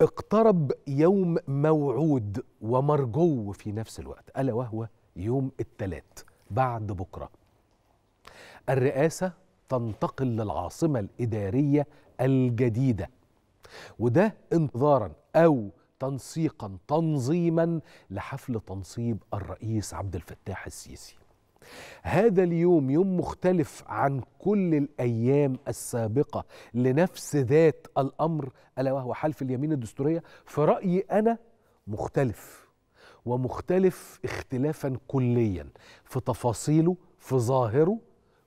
اقترب يوم موعود ومرجو في نفس الوقت ألا وهو يوم الثلاث بعد بكرة الرئاسة تنتقل للعاصمة الإدارية الجديدة وده انتظارا أو تنسيقا تنظيما لحفل تنصيب الرئيس عبد الفتاح السيسي هذا اليوم يوم مختلف عن كل الايام السابقه لنفس ذات الامر الا وهو حلف اليمين الدستوريه في رايي انا مختلف ومختلف اختلافا كليا في تفاصيله في ظاهره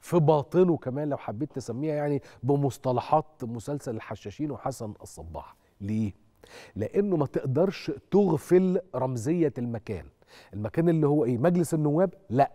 في باطنه كمان لو حبيت نسميها يعني بمصطلحات مسلسل الحشاشين وحسن الصباح ليه لانه ما تقدرش تغفل رمزيه المكان المكان اللي هو ايه مجلس النواب لا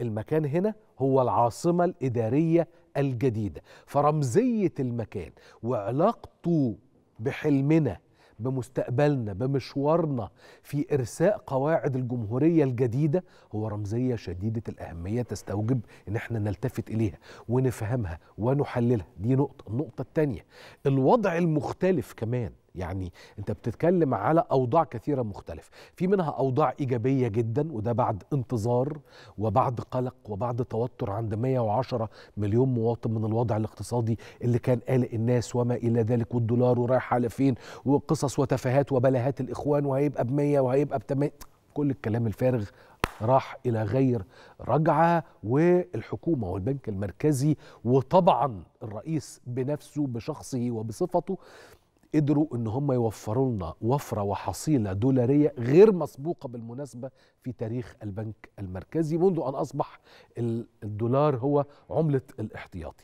المكان هنا هو العاصمة الإدارية الجديدة فرمزية المكان وعلاقته بحلمنا بمستقبلنا بمشوارنا في إرساء قواعد الجمهورية الجديدة هو رمزية شديدة الأهمية تستوجب إن احنا نلتفت إليها ونفهمها ونحللها دي نقطة النقطة التانية الوضع المختلف كمان يعني انت بتتكلم على اوضاع كثيره مختلفه في منها اوضاع ايجابيه جدا وده بعد انتظار وبعد قلق وبعد توتر عند 110 مليون مواطن من الوضع الاقتصادي اللي كان قلق الناس وما الى ذلك والدولار ورايح على فين وقصص وتفاهات وبلاهات الاخوان وهيبقى ب 100 وهيبقى ب 8 كل الكلام الفارغ راح الى غير رجعه والحكومه والبنك المركزي وطبعا الرئيس بنفسه بشخصه وبصفته قدروا ان هم يوفروا لنا وفره وحصيله دولاريه غير مسبوقه بالمناسبه في تاريخ البنك المركزي منذ ان اصبح الدولار هو عمله الاحتياطي